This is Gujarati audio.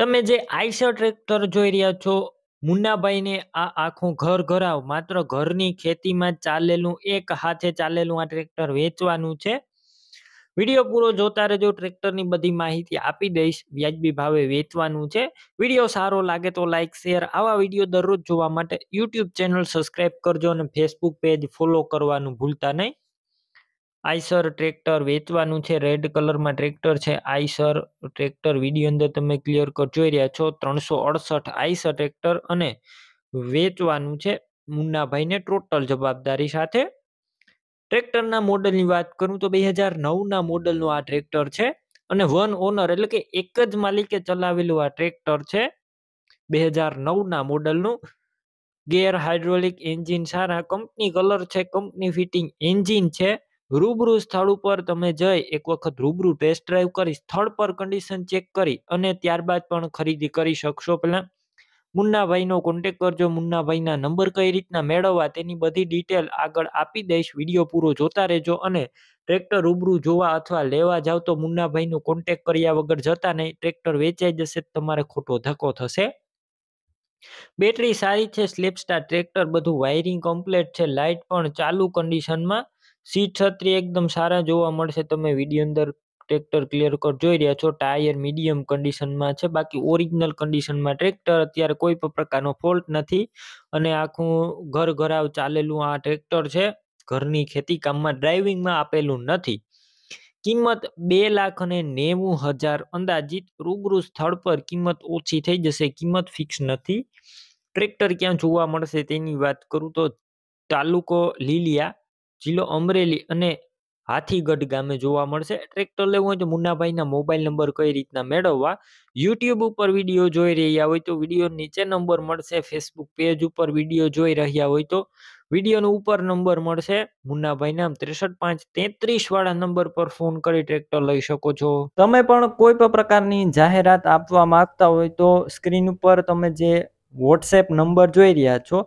તમે જે આઈસર ટ્રેક્ટર જોઈ રહ્યા છો મુન્નાભાઈને આ આખું ઘર ઘરાવ માત્ર ઘરની ખેતીમાં ચાલેલું એક હાથે ચાલેલું આ ટ્રેક્ટર વેચવાનું છે વિડીયો પૂરો જોતા રહેજો ટ્રેક્ટરની બધી માહિતી આપી દઈશ વ્યાજબી ભાવે વેચવાનું છે વિડીયો સારો લાગે તો લાઇક શેર આવા વિડીયો દરરોજ જોવા માટે યુટ્યુબ ચેનલ સબસ્ક્રાઈબ કરજો અને ફેસબુક પેજ ફોલો કરવાનું ભૂલતા નહીં આઈસર ટ્રેક્ટર વેચવાનું છે રેડ કલરમાં ટ્રેક્ટર છે આઈસર ટ્રેક્ટર વિડીયો અંદર તમે ક્લિયર કટ જોઈ રહ્યા છો ત્રણસો અડસઠ આઈસર ટ્રેક્ટર અને વેચવાનું છે મુન્નાભાઈને ટોટલ જવાબદારી સાથે ટ્રેક્ટરના મોડલની વાત કરું તો બે હજાર નવના મોડલનું આ ટ્રેક્ટર છે અને વન ઓનર એટલે કે એક જ માલિકે ચલાવેલું આ ટ્રેક્ટર છે બે હજાર નવના મોડલનું ગેર હાઇડ્રોલિક એન્જિન સારા કંપની કલર છે કંપની ફિટિંગ એન્જિન છે રૂબરૂ સ્થળ ઉપર તમે જઈ એક વખત રૂબરૂ ટેસ્ટ ડ્રાઈવ કરી સ્થળ પર કન્ડિશન ચેક કરી અને ત્યારબાદ પણ ખરીદી કરી શકશો પહેલાં મુન્નાભાઈનો કોન્ટેક કરજો મુન્નાભાઈના નંબર કઈ રીતના મેળવવા તેની બધી ડિટેલ આગળ આપી દઈશ વિડીયો પૂરો જોતા રહેજો અને ટ્રેક્ટર રૂબરૂ જોવા અથવા લેવા જાવ તો મુન્નાભાઈનો કોન્ટેક કર્યા વગર જતા નહીં ટ્રેક્ટર વેચાઈ જશે તમારે ખોટો ધક્કો થશે બેટરી સારી છે સ્ટાર ટ્રેક્ટર બધું વાયરિંગ કમ્પ્લેટ છે લાઇટ પણ ચાલુ કન્ડિશનમાં સીટ છત્રી એકદમ સારા જોવા મળશે તમે વિડીયો અંદર ટ્રેક્ટર ક્લિયર કટ જોઈ રહ્યા છો ટાયર મીડિયમ કન્ડિશનમાં છે બાકી ઓરિજિનલ કન્ડિશનમાં ટ્રેક્ટર અત્યારે કોઈ પણ પ્રકારનો ફોલ્ટ નથી અને આખું ઘર ઘરાવ ચાલેલું આ ટ્રેક્ટર છે ઘરની ખેતી કામમાં ડ્રાઇવિંગમાં આપેલું નથી કિંમત બે લાખ અને નેવું હજાર અંદાજિત રૂબરૂ સ્થળ પર કિંમત ઓછી થઈ જશે કિંમત ફિક્સ નથી ટ્રેક્ટર ક્યાં જોવા મળશે તેની વાત કરું તો તાલુકો લીલિયા જિલ્લો અમરેલી અને હાથીગઢ ગામે જોવા મળશે ટ્રેક્ટર લેવું હોય તો મુન્નાભાઈના મોબાઈલ નંબર કઈ રીતના મેળવવા યુટ્યુબ ઉપર વિડીયો જોઈ રહ્યા હોય તો વિડીયો નીચે નંબર મળશે ફેસબુક પેજ ઉપર વિડીયો જોઈ રહ્યા હોય તો વિડીયોનો ઉપર નંબર મળશે મુન્નાભાઈના ત્રેસઠ પાંચ તેત્રીસ વાળા નંબર પર ફોન કરી ટ્રેક્ટર લઈ શકો છો તમે પણ કોઈ પણ પ્રકારની જાહેરાત આપવા માંગતા હોય તો સ્ક્રીન ઉપર તમે જે વોટ્સએપ નંબર જોઈ રહ્યા છો